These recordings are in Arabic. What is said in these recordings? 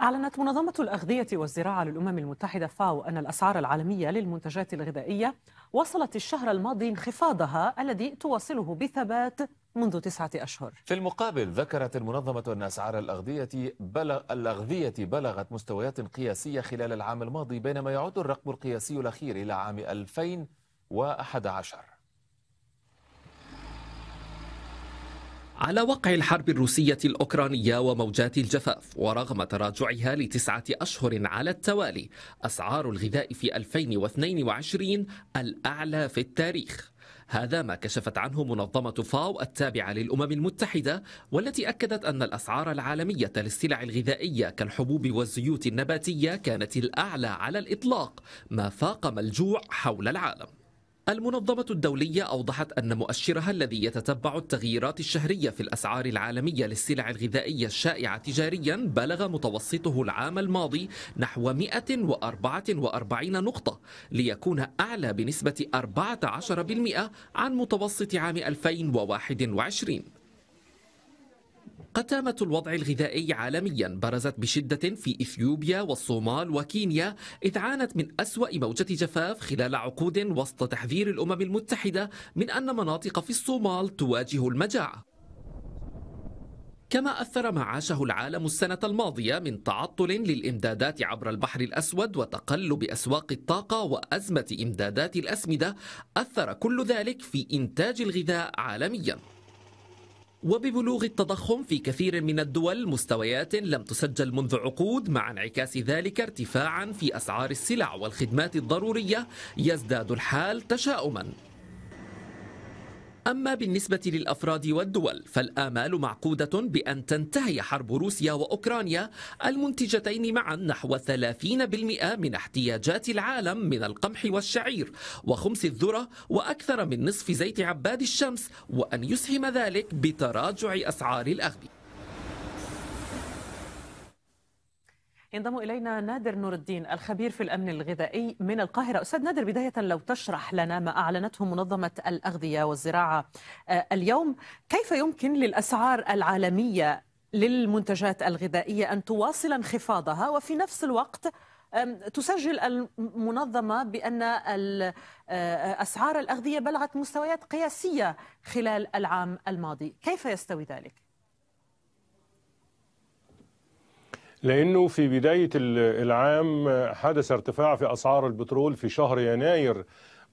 أعلنت منظمة الأغذية والزراعة للأمم المتحدة فاو أن الأسعار العالمية للمنتجات الغذائية وصلت الشهر الماضي انخفاضها الذي تواصله بثبات منذ تسعة أشهر في المقابل ذكرت المنظمة أن أسعار الأغذية, بلغ الأغذية بلغت مستويات قياسية خلال العام الماضي بينما يعود الرقم القياسي الأخير إلى عام 2011 على وقع الحرب الروسية الأوكرانية وموجات الجفاف ورغم تراجعها لتسعة أشهر على التوالي أسعار الغذاء في 2022 الأعلى في التاريخ هذا ما كشفت عنه منظمة فاو التابعة للأمم المتحدة والتي أكدت أن الأسعار العالمية للسلع الغذائية كالحبوب والزيوت النباتية كانت الأعلى على الإطلاق ما فاقم الجوع حول العالم المنظمة الدولية أوضحت أن مؤشرها الذي يتتبع التغييرات الشهرية في الأسعار العالمية للسلع الغذائية الشائعة تجاريا بلغ متوسطه العام الماضي نحو 144 نقطة ليكون أعلى بنسبة 14% عن متوسط عام 2021 قتامة الوضع الغذائي عالميا برزت بشدة في إثيوبيا والصومال وكينيا إذ عانت من أسوأ موجة جفاف خلال عقود وسط تحذير الأمم المتحدة من أن مناطق في الصومال تواجه المجاعة كما أثر ما عاشه العالم السنة الماضية من تعطل للإمدادات عبر البحر الأسود وتقلب أسواق الطاقة وأزمة إمدادات الأسمدة أثر كل ذلك في إنتاج الغذاء عالمياً وببلوغ التضخم في كثير من الدول مستويات لم تسجل منذ عقود مع انعكاس ذلك ارتفاعا في اسعار السلع والخدمات الضروريه يزداد الحال تشاؤما أما بالنسبة للأفراد والدول فالآمال معقودة بأن تنتهي حرب روسيا وأوكرانيا المنتجتين معا نحو 30% من احتياجات العالم من القمح والشعير وخمس الذرة وأكثر من نصف زيت عباد الشمس وأن يسهم ذلك بتراجع أسعار الأغذية ينضم إلينا نادر نور الدين الخبير في الأمن الغذائي من القاهرة أستاذ نادر بداية لو تشرح لنا ما أعلنته منظمة الأغذية والزراعة آه، اليوم كيف يمكن للأسعار العالمية للمنتجات الغذائية أن تواصل انخفاضها وفي نفس الوقت تسجل المنظمة بأن آه، أسعار الأغذية بلغت مستويات قياسية خلال العام الماضي كيف يستوي ذلك؟ لأنه في بداية العام حدث ارتفاع في أسعار البترول في شهر يناير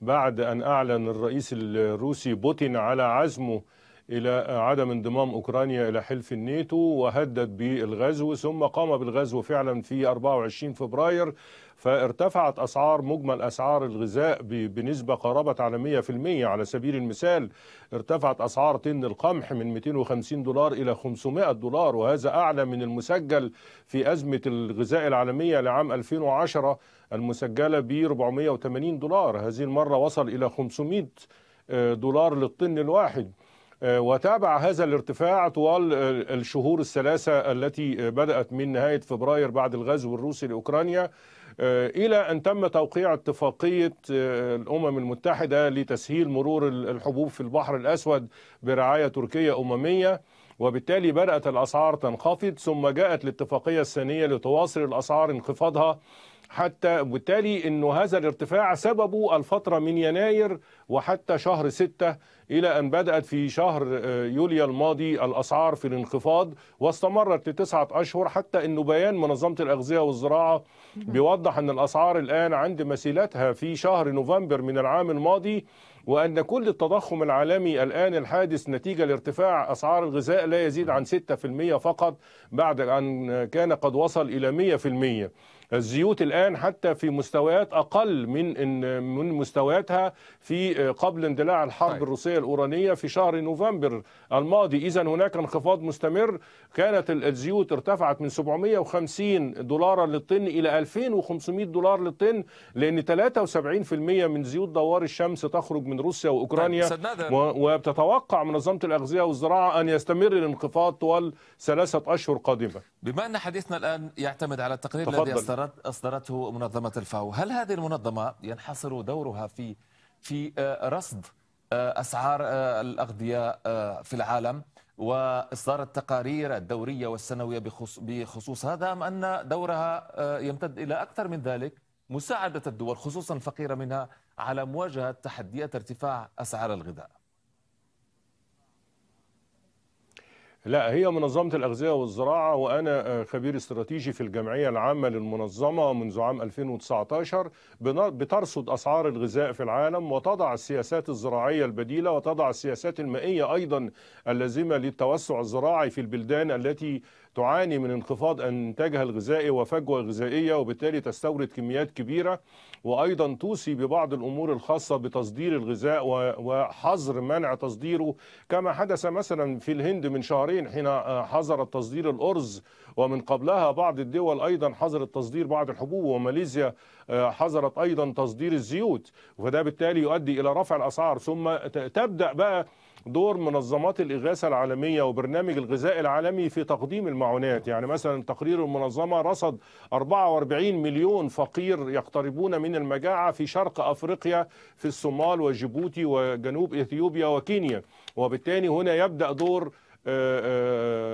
بعد أن أعلن الرئيس الروسي بوتين على عزمه إلى عدم انضمام أوكرانيا إلى حلف الناتو وهدد بالغزو ثم قام بالغزو فعلا في 24 فبراير فارتفعت أسعار مجمل أسعار الغذاء بنسبة قاربت على 100% على سبيل المثال ارتفعت أسعار طن القمح من 250 دولار إلى 500 دولار وهذا أعلى من المسجل في أزمة الغذاء العالمية لعام 2010 المسجلة ب 480 دولار هذه المرة وصل إلى 500 دولار للطن الواحد وتابع هذا الارتفاع طوال الشهور الثلاثة التي بدأت من نهاية فبراير بعد الغزو الروسي لأوكرانيا آه، إلى أن تم توقيع اتفاقية آه، الأمم المتحدة لتسهيل مرور الحبوب في البحر الأسود برعاية تركية أممية وبالتالي بدأت الأسعار تنخفض ثم جاءت الاتفاقية الثانية لتواصل الأسعار انخفاضها حتى وبالتالي انه هذا الارتفاع سببه الفتره من يناير وحتى شهر 6 الى ان بدات في شهر آه، يوليو الماضي الاسعار في الانخفاض واستمرت لتسعه اشهر حتى انه بيان منظمه الاغذيه والزراعه بيوضح ان الاسعار الان عند مسيلتها في شهر نوفمبر من العام الماضي وأن كل التضخم العالمي الآن الحادث نتيجة لارتفاع أسعار الغذاء لا يزيد عن 6% فقط بعد أن كان قد وصل إلى 100% الزيوت الآن حتى في مستويات أقل من من مستوياتها في آه، قبل اندلاع الحرب طيب. الروسية الأورانية في شهر نوفمبر الماضي إذا هناك انخفاض مستمر كانت الزيوت ارتفعت من 750 دولارا للطن إلى 2500 دولار للطن لأن 73% من زيوت دوار الشمس تخرج من من روسيا واوكرانيا طيب وبتتوقع منظمه الاغذيه والزراعه ان يستمر الانخفاض طوال ثلاثه اشهر قادمه. بما ان حديثنا الان يعتمد على التقرير تفضل. الذي اصدرت اصدرته منظمه الفاو، هل هذه المنظمه ينحصر دورها في في آه، رصد آه، اسعار آه، الاغذيه في العالم؟ واصدار التقارير الدوريه والسنويه بخصوص هذا ام ان دورها يمتد الى اكثر من ذلك مساعدة الدول خصوصا الفقيرة منها على مواجهة تحديات ارتفاع أسعار الغذاء لا هي منظمة الأغذية والزراعة وأنا آه، خبير استراتيجي في الجمعية العامة للمنظمة منذ عام 2019 بترصد أسعار الغذاء في العالم وتضع السياسات الزراعية البديلة وتضع السياسات المائية أيضا اللازمة للتوسع الزراعي في البلدان التي تعاني من انخفاض انتاجها الغذائي وفجوه غذائيه وبالتالي تستورد كميات كبيره وايضا توصي ببعض الامور الخاصه بتصدير الغذاء وحظر منع تصديره كما حدث مثلا في الهند من شهرين حين آه، حظرت تصدير الارز ومن قبلها بعض الدول ايضا حظرت تصدير بعض الحبوب وماليزيا آه، حظرت ايضا تصدير الزيوت وده بالتالي يؤدي الى رفع الاسعار ثم تبدا بقى دور منظمات الإغاثة العالمية وبرنامج الغذاء العالمي في تقديم المعونات يعني مثلا تقرير المنظمة رصد 44 مليون فقير يقتربون من المجاعة في شرق أفريقيا في الصومال وجيبوتي وجنوب إثيوبيا وكينيا وبالتالي هنا يبدأ دور آه،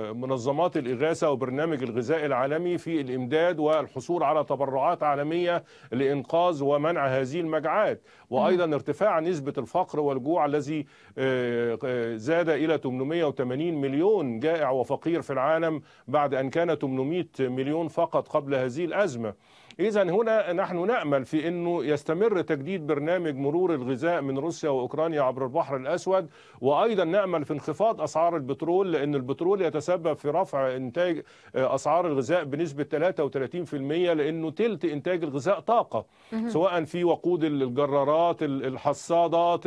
آه، منظمات الإغاثة وبرنامج الغذاء العالمي في الإمداد والحصول على تبرعات عالمية لإنقاذ ومنع هذه المجاعات وأيضا ارتفاع نسبة الفقر والجوع الذي آه، زاد إلى 880 مليون جائع وفقير في العالم بعد أن كان 800 مليون فقط قبل هذه الأزمة إذا هنا نحن نأمل في أنه يستمر تجديد برنامج مرور الغذاء من روسيا وأوكرانيا عبر البحر الأسود وأيضا نأمل في انخفاض أسعار البترول لأن البترول يتسبب في رفع إنتاج آه، أسعار الغذاء بنسبة 33% لأنه تلت إنتاج الغذاء طاقة سواء في وقود الجرارات الحصادات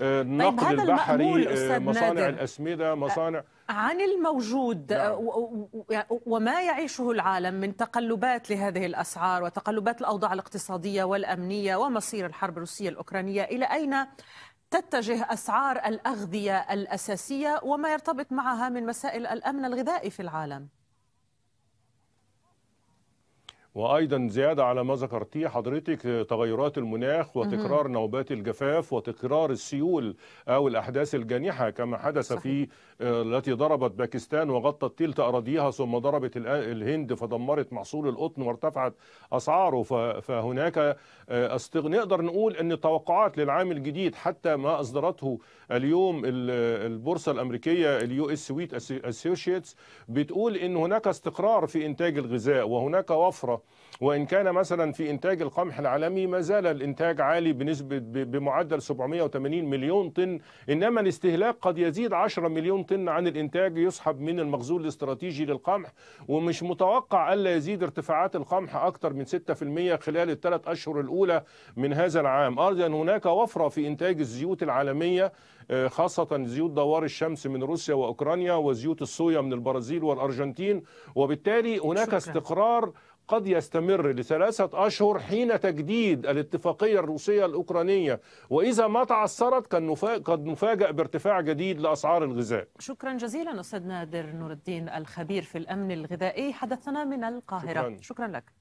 النقل آه، طيب البحري آه، مصانع نادر. الاسمده مصانع آه، عن الموجود نعم. وما يعيشه العالم من تقلبات لهذه الاسعار وتقلبات الاوضاع الاقتصاديه والامنيه ومصير الحرب الروسيه الاوكرانيه الى اين تتجه اسعار الاغذيه الاساسيه وما يرتبط معها من مسائل الامن الغذائي في العالم وايضا زياده على ما ذكرتيه حضرتك تغيرات المناخ وتكرار نوبات الجفاف وتكرار السيول او الاحداث الجانحه كما حدث صحيح. في آه، التي ضربت باكستان وغطت تلت اراضيها ثم ضربت الهند فدمرت محصول القطن وارتفعت اسعاره فهناك آه، استغ... نقدر نقول ان التوقعات للعام الجديد حتى ما اصدرته اليوم البورصه الامريكيه اليو اس سويت اسوشيتس بتقول ان هناك استقرار في انتاج الغذاء وهناك وفره وإن كان مثلا في إنتاج القمح العالمي ما زال الإنتاج عالي بنسبة بمعدل 780 مليون طن إنما الاستهلاك قد يزيد 10 مليون طن عن الإنتاج يسحب من المخزون الاستراتيجي للقمح ومش متوقع ألا يزيد ارتفاعات القمح أكثر من 6% خلال الثلاث أشهر الأولى من هذا العام ايضا أن هناك وفرة في إنتاج الزيوت العالمية آه، خاصة زيوت دوار الشمس من روسيا وأوكرانيا وزيوت الصويا من البرازيل والأرجنتين وبالتالي هناك شكرا. استقرار قد يستمر لثلاثة أشهر حين تجديد الاتفاقية الروسية الأوكرانية وإذا ما تعثرت قد نفاجأ بارتفاع جديد لأسعار الغذاء شكرا جزيلا أستاذ نادر نور الدين الخبير في الأمن الغذائي حدثنا من القاهرة شكرا, شكرا لك